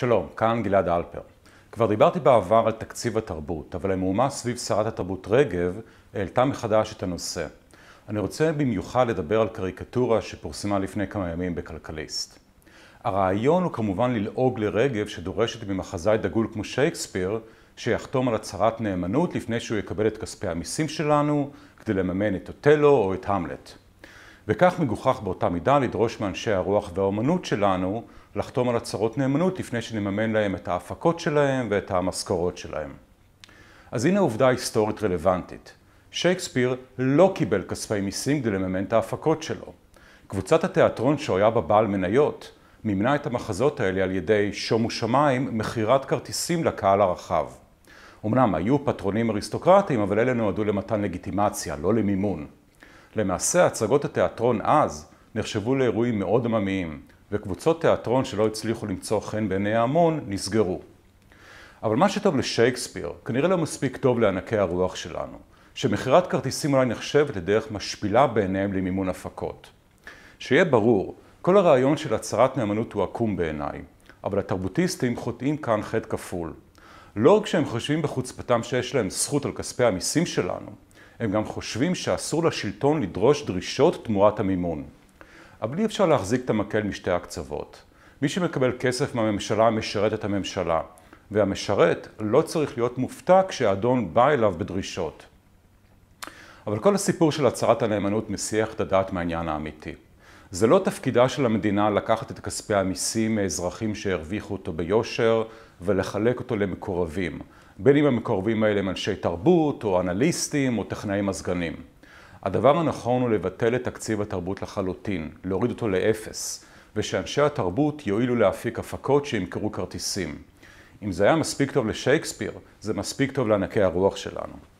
שלום, כאן גלעד אלפר. כבר דיברתי בעבר על תקציב התרבות, אבל המהומה סביב שרת התרבות רגב העלתה מחדש את הנושא. אני רוצה במיוחד לדבר על קריקטורה שפורסמה לפני כמה ימים בכלכליסט. הרעיון הוא כמובן ללעוג לרגב שדורשת ממחזאי דגול כמו שייקספיר שיחתום על הצהרת נאמנות לפני שהוא יקבל את כספי המיסים שלנו כדי לממן את אוטלו או את המלט. וכך מגוחך באותה מידה לדרוש מאנשי הרוח והאומנות שלנו לחתום על הצהרות נאמנות לפני שנממן להם את ההפקות שלהם ואת המשכורות שלהם. אז הנה עובדה היסטורית רלוונטית. שייקספיר לא קיבל כספי מיסים כדי לממן את ההפקות שלו. קבוצת התיאטרון שהיה בה בעל מניות, מימנה את המחזות האלה על ידי שומו שמיים, מכירת כרטיסים לקהל הרחב. אמנם היו פטרונים אריסטוקרטיים, אבל אלה נועדו למתן לגיטימציה, לא למימון. למעשה, הצגות התיאטרון אז נחשבו לאירועים מאוד עממיים, וקבוצות תיאטרון שלא הצליחו למצוא חן בעיני ההמון נסגרו. אבל מה שטוב לשייקספיר כנראה לא מספיק טוב לענקי הרוח שלנו, שמכירת כרטיסים אולי נחשבת לדרך משפילה בעיניהם למימון הפקות. שיהיה ברור, כל הרעיון של הצהרת נאמנות הוא עקום בעיניי, אבל התרבותיסטים חוטאים כאן חטא כפול. לא רק שהם חושבים בחוצפתם שיש להם זכות על כספי המיסים שלנו, הם גם חושבים שאסור לשלטון לדרוש דרישות תמורת המימון. אבל אי אפשר להחזיק את המקל משתי הקצוות. מי שמקבל כסף מהממשלה משרת את הממשלה, והמשרת לא צריך להיות מופתע כשהאדון בא אליו בדרישות. אבל כל הסיפור של הצהרת הנאמנות מסיח את הדעת מהעניין האמיתי. זה לא תפקידה של המדינה לקחת את כספי המיסים מאזרחים שהרוויחו אותו ביושר ולחלק אותו למקורבים, בין אם המקורבים האלה הם אנשי תרבות או אנליסטים או טכנאי מזגנים. הדבר הנכון הוא לבטל את תקציב התרבות לחלוטין, להוריד אותו לאפס, ושאנשי התרבות יועילו להפיק הפקות שימכרו כרטיסים. אם זה היה מספיק טוב לשייקספיר, זה מספיק טוב לענקי הרוח שלנו.